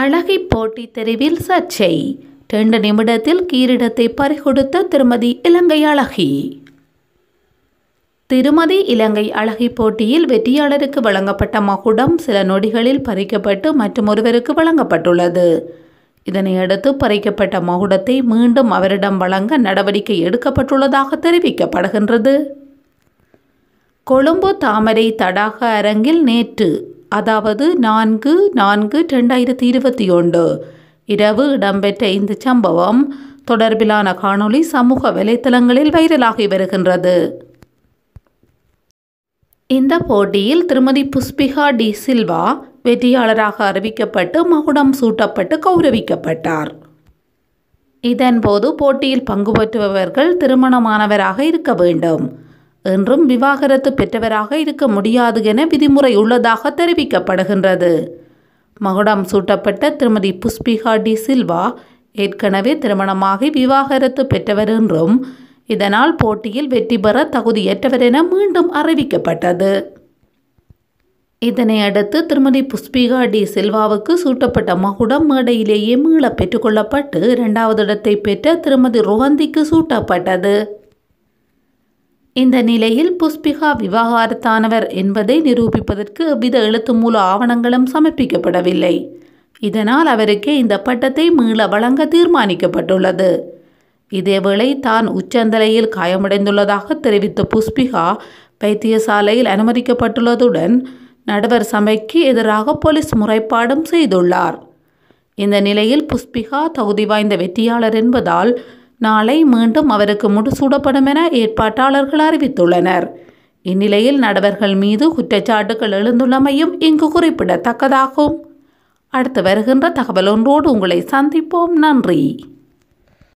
அழகை போட்டி தெருவில் சர்ச்சை ரெண்டு நிமிடத்தில் கீரிடத்தை பறிகொடுத்த திருமதி இலங்கை அழகி திருமதி இலங்கை அழகி போட்டியில் வெற்றியாளருக்கு வழங்கப்பட்ட மகுடம் சில நொடிகளில் பறிக்கப்பட்டு மற்றும் ஒருவருக்கு வழங்கப்பட்டுள்ளது இதனையடுத்து பறிக்கப்பட்ட மகுடத்தை மீண்டும் அவரிடம் வழங்க நடவடிக்கை எடுக்கப்பட்டுள்ளதாக தெரிவிக்கப்படுகின்றது கொழும்பு தாமரை தடாக அரங்கில் நேற்று அதாவது நான்கு நான்கு ரெண்டாயிரத்தி இருபத்தி ஒன்று இரவு இடம்பெற்ற இந்த சம்பவம் தொடர்பிலான காணொளி சமூக வலைத்தளங்களில் வைரலாகி வருகின்றது இந்த போட்டியில் திருமதி புஷ்பிகா டி சில்வா வெற்றியாளராக அறிவிக்கப்பட்டு மகுடம் சூட்டப்பட்டு கௌரவிக்கப்பட்டார் இதன்போது போட்டியில் பங்கு திருமணமானவராக இருக்க வேண்டும் என்றும் விவாகரத்து பெற்றவராக இருக்க முடியாது என விதிமுறை உள்ளதாக தெரிவிக்கப்படுகின்றது மகுடம் சூட்டப்பட்ட திருமதி புஷ்பிகா டி சில்வா ஏற்கனவே திருமணமாகி விவாகரத்து பெற்றவர் என்றும் இதனால் போட்டியில் வெற்றி பெற தகுதியற்றவர் என மீண்டும் அறிவிக்கப்பட்டது இதனையடுத்து திருமதி புஷ்பிகா டி சில்வாவுக்கு சூட்டப்பட்ட மகுடம் மேடையிலேயே மீள பெற்றுக்கொள்ளப்பட்டு இரண்டாவது இடத்தை பெற்ற திருமதி ரோஹந்திக்கு சூட்டப்பட்டது இந்த நிலையில் புஷ்பிகா விவாகரத்தானவர் என்பதை நிரூபிப்பதற்கு எவ்வித மூல ஆவணங்களும் சமர்ப்பிக்கப்படவில்லை இதனால் அவருக்கே இந்த பட்டத்தை மீள வழங்க தீர்மானிக்கப்பட்டுள்ளது இதேவேளை தான் உச்சந்தலையில் காயமடைந்துள்ளதாக தெரிவித்த புஷ்பிகா வைத்தியசாலையில் அனுமதிக்கப்பட்டுள்ளதுடன் நடுவர் சபைக்கு எதிராக போலீஸ் முறைப்பாடும் செய்துள்ளார் இந்த நிலையில் புஷ்பிகா தகுதி வாய்ந்த வெற்றியாளர் என்பதால் நாளை மீண்டும் அவருக்கு முடிசூடப்படும் என ஏற்பாட்டாளர்கள் அறிவித்துள்ளனர் இந்நிலையில் நடவர்கள் மீது குற்றச்சாட்டுகள் எழுந்துள்ளமையும் இங்கு குறிப்பிடத்தக்கதாகும் அடுத்து வருகின்ற தகவல் ஒன்றோடு உங்களை சந்திப்போம் நன்றி